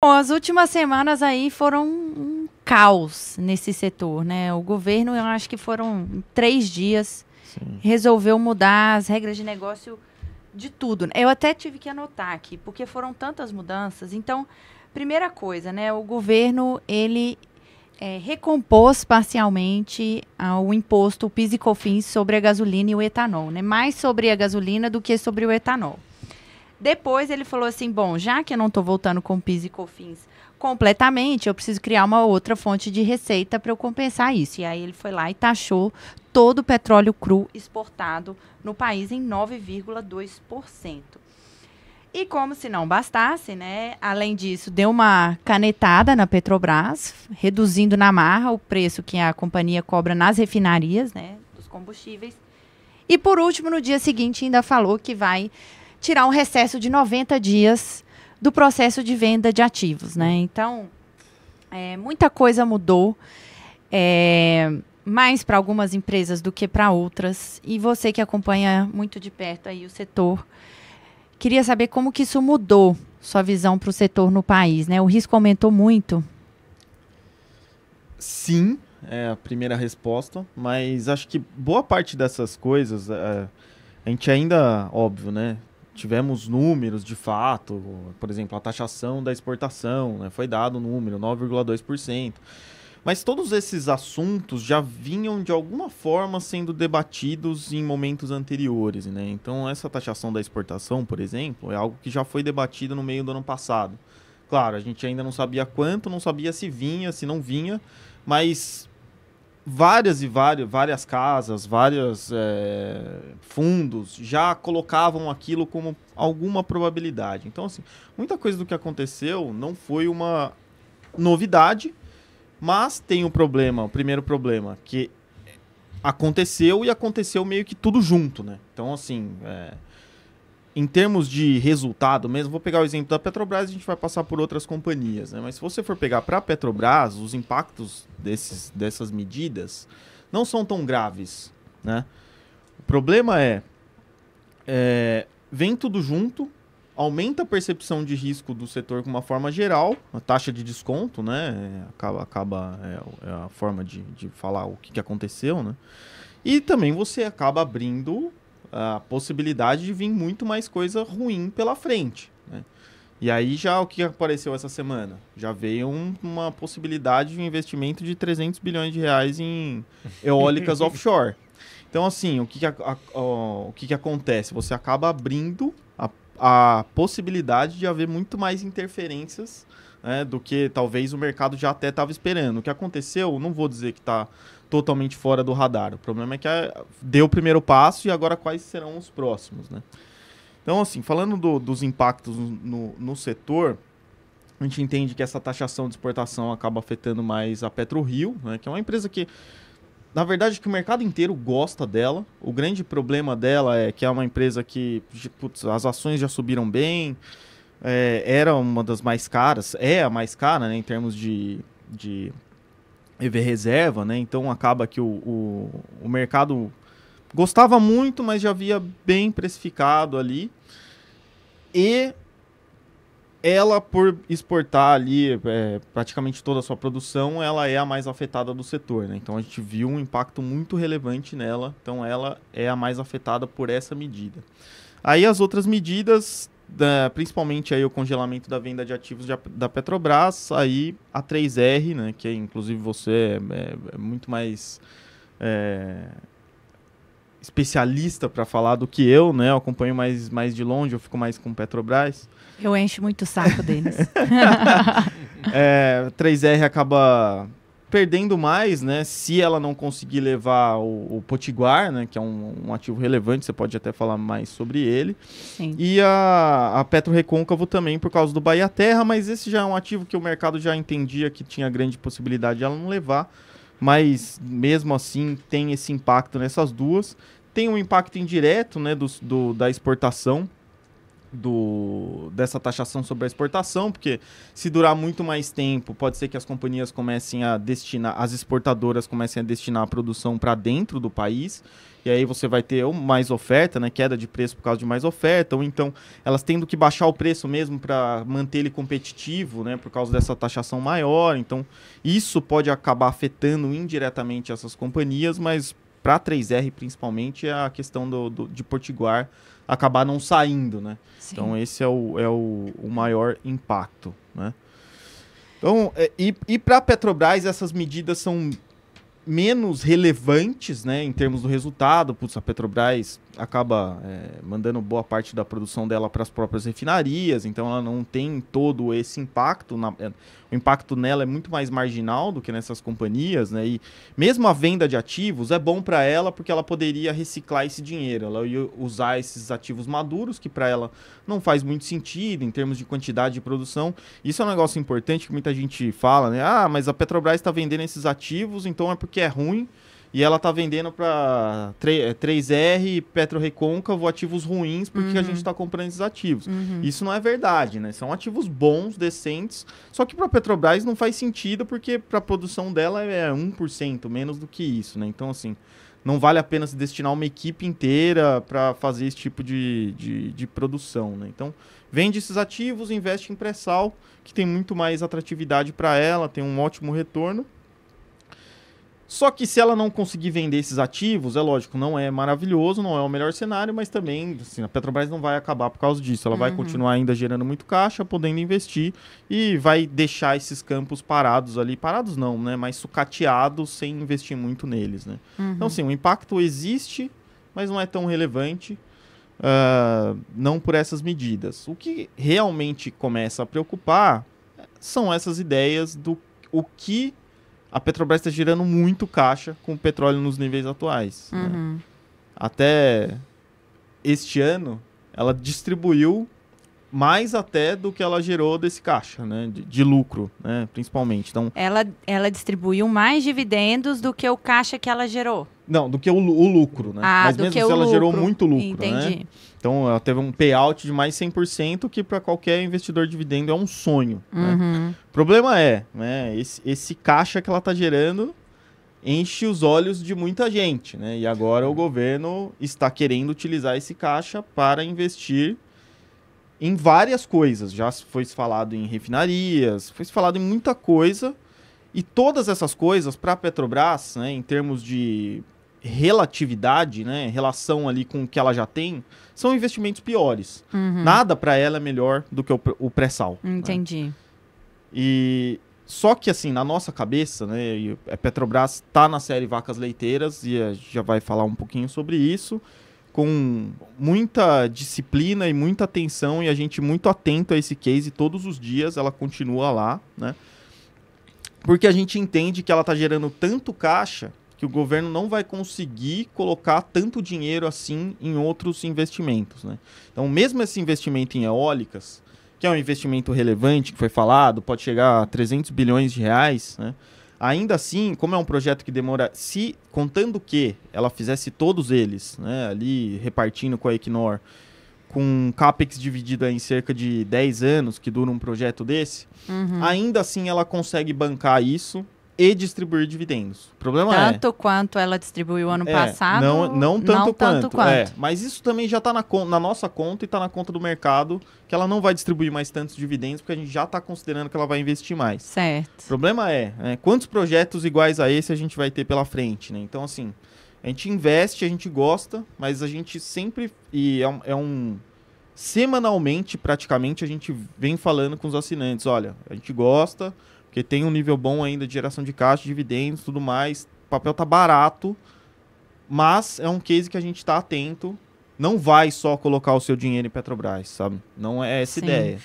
Bom, as últimas semanas aí foram um caos nesse setor, né? O governo, eu acho que foram três dias, Sim. resolveu mudar as regras de negócio de tudo. Né? Eu até tive que anotar aqui, porque foram tantas mudanças. Então, primeira coisa, né? O governo, ele é, recompôs parcialmente ah, o imposto, o PIS e COFINS sobre a gasolina e o etanol, né? Mais sobre a gasolina do que sobre o etanol. Depois ele falou assim: bom, já que eu não estou voltando com PIS e COFINS completamente, eu preciso criar uma outra fonte de receita para eu compensar isso. E aí ele foi lá e taxou todo o petróleo cru exportado no país em 9,2%. E como se não bastasse, né? Além disso, deu uma canetada na Petrobras, reduzindo na marra o preço que a companhia cobra nas refinarias, né, dos combustíveis. E por último, no dia seguinte ainda falou que vai tirar um recesso de 90 dias do processo de venda de ativos, né? Então, é, muita coisa mudou, é, mais para algumas empresas do que para outras. E você que acompanha muito de perto aí o setor, queria saber como que isso mudou sua visão para o setor no país, né? O risco aumentou muito? Sim, é a primeira resposta, mas acho que boa parte dessas coisas, é, a gente ainda, óbvio, né? tivemos números de fato, por exemplo, a taxação da exportação, né? foi dado o número, 9,2%. Mas todos esses assuntos já vinham de alguma forma sendo debatidos em momentos anteriores, né? Então, essa taxação da exportação, por exemplo, é algo que já foi debatido no meio do ano passado. Claro, a gente ainda não sabia quanto, não sabia se vinha, se não vinha, mas várias e várias, várias casas, vários é, eh, fundos já colocavam aquilo como alguma probabilidade. Então, assim, muita coisa do que aconteceu não foi uma novidade, mas tem o um problema, o primeiro problema, que aconteceu e aconteceu meio que tudo junto, né? Então, assim, é, em termos de resultado mesmo, vou pegar o exemplo da Petrobras e a gente vai passar por outras companhias, né? Mas se você for pegar para a Petrobras, os impactos desses, dessas medidas não são tão graves, né? O problema é, é vem tudo junto, aumenta a percepção de risco do setor de uma forma geral, a taxa de desconto, né? É, acaba, acaba é, é a forma de, de falar o que, que aconteceu, né? E também você acaba abrindo a possibilidade de vir muito mais coisa ruim pela frente. Né? E aí já o que apareceu essa semana? Já veio um, uma possibilidade de um investimento de 300 bilhões de reais em eólicas offshore. Então, assim, o que, que a, a, o que, que acontece? Você acaba abrindo a, a possibilidade de haver muito mais interferências né, do que talvez o mercado já até estava esperando. O que aconteceu, não vou dizer que está totalmente fora do radar. O problema é que ah, deu o primeiro passo e agora quais serão os próximos, né? Então, assim, falando do, dos impactos no, no setor, a gente entende que essa taxação de exportação acaba afetando mais a PetroRio, né, que é uma empresa que, na verdade, que o mercado inteiro gosta dela. O grande problema dela é que é uma empresa que putz, as ações já subiram bem, é, era uma das mais caras, é a mais cara né, em termos de, de EV reserva, né? Então acaba que o, o, o mercado gostava muito, mas já havia bem precificado ali. E ela, por exportar ali é, praticamente toda a sua produção, ela é a mais afetada do setor, né? Então a gente viu um impacto muito relevante nela. Então ela é a mais afetada por essa medida. Aí as outras medidas da, principalmente aí o congelamento da venda de ativos de, da Petrobras, aí a 3R, né, que é, inclusive você é, é, é muito mais é, especialista para falar do que eu, né? Eu acompanho mais, mais de longe, eu fico mais com Petrobras. Eu encho muito o saco deles. é, 3R acaba perdendo mais, né? Se ela não conseguir levar o, o Potiguar, né? Que é um, um, ativo relevante, você pode até falar mais sobre ele. Sim. E a, a Petro Recôncavo também por causa do Bahia Terra, mas esse já é um ativo que o mercado já entendia que tinha grande possibilidade de ela não levar. Mas mesmo assim tem esse impacto nessas duas. Tem um impacto indireto né, do, do da exportação, do, dessa taxação sobre a exportação, porque se durar muito mais tempo, pode ser que as companhias comecem a destinar, as exportadoras comecem a destinar a produção para dentro do país, e aí você vai ter mais oferta, né, queda de preço por causa de mais oferta, ou então elas tendo que baixar o preço mesmo para manter ele competitivo, né, por causa dessa taxação maior. Então, isso pode acabar afetando indiretamente essas companhias, mas para a 3R principalmente, é a questão do, do, de Portiguar acabar não saindo, né? Sim. Então esse é o, é o, o maior impacto, né? Então, é, e, e para a Petrobras essas medidas são menos relevantes, né, em termos do resultado. Putz, a Petrobras acaba é, mandando boa parte da produção dela para as próprias refinarias, então ela não tem todo esse impacto. Na, é, o impacto nela é muito mais marginal do que nessas companhias, né? E mesmo a venda de ativos é bom para ela porque ela poderia reciclar esse dinheiro, ela ia usar esses ativos maduros, que para ela não faz muito sentido em termos de quantidade de produção. Isso é um negócio importante que muita gente fala, né? Ah, mas a Petrobras está vendendo esses ativos, então é porque é ruim. E ela tá vendendo para 3R, é, Petro Recôncavo, ativos ruins, porque uhum. a gente está uhum. comprando esses ativos. Uhum. Isso não é verdade, né? São ativos bons, decentes, só que para a Petrobras não faz sentido, porque para a produção dela é 1%, menos do que isso, né? Então, assim, não vale a pena se destinar uma equipe inteira para fazer esse tipo de, de, de, produção, né? Então, vende esses ativos, investe em pré-sal, que tem muito mais atratividade para ela, tem um ótimo retorno, só que se ela não conseguir vender esses ativos, é lógico, não é maravilhoso, não é o melhor cenário, mas também assim, a Petrobras não vai acabar por causa disso. Ela uhum. vai continuar ainda gerando muito caixa, podendo investir e vai deixar esses campos parados ali. Parados não, né? Mas sucateados sem investir muito neles, né? Uhum. Então, assim, o impacto existe, mas não é tão relevante. Uh, não por essas medidas. O que realmente começa a preocupar são essas ideias do o que a Petrobras está girando muito caixa com o petróleo nos níveis atuais. Né? Uhum. Né? Até este ano, ela distribuiu mais até do que ela gerou desse caixa, né? De, de, lucro, né? Principalmente. Então, ela, ela distribuiu mais dividendos do que o caixa que ela gerou. Não, do que o, o lucro, né? Ah, Mas do mesmo que assim, o ela lucro. gerou muito lucro, né? Entendi. né? Então ela teve um payout de mais 100%, que para qualquer investidor de dividendo é um sonho. Né? Uhum. Né? O problema é, né? Esse, esse caixa que ela está gerando enche os olhos de muita gente, né? E agora o governo está querendo utilizar esse caixa para investir em várias coisas. Já foi falado em refinarias, foi falado em muita coisa. E todas essas coisas, para a Petrobras, né, em termos de relatividade, né, relação ali com o que ela já tem, são investimentos piores. Uhum. Nada para ela é melhor do que o, o pré-sal. Né. Entendi. Né? E só que assim, na nossa cabeça, né, a é, Petrobras está na série Vacas Leiteiras e já vai falar um pouquinho sobre isso com muita disciplina e muita atenção e a gente muito atento a esse case todos os dias, ela continua lá, né? Porque a gente entende que ela está gerando tanto caixa que o governo não vai conseguir colocar tanto dinheiro assim em outros investimentos, né? Então, mesmo esse investimento em eólicas, que é um investimento relevante que foi falado, pode chegar a 300 bilhões de reais, né? Ainda assim, como é um projeto que demora, se contando que ela fizesse todos eles, né, ali repartindo com a Equinor, com capex dividido em cerca de 10 anos que dura um projeto desse, uhum. ainda assim ela consegue bancar isso e distribuir dividendos. O problema tanto é... Tanto quanto ela distribuiu ano é, passado... Não, não tanto não quanto. Tanto quanto. É, mas isso também já está na, na, nossa conta e está na conta do mercado, que ela não vai distribuir mais tantos dividendos, porque a gente já está considerando que ela vai investir mais. Certo. O problema é, é, quantos projetos iguais a esse a gente vai ter pela frente, né? Então, assim, a gente investe, a gente gosta, mas a gente sempre... E é é um semanalmente, praticamente, a gente vem falando com os assinantes, olha, a gente gosta... Porque tem um nível bom ainda de geração de caixa, dividendos, tudo mais. O papel tá barato, mas é um case que a gente está atento. Não vai só colocar o seu dinheiro em Petrobras, sabe? Não é essa Sim. ideia.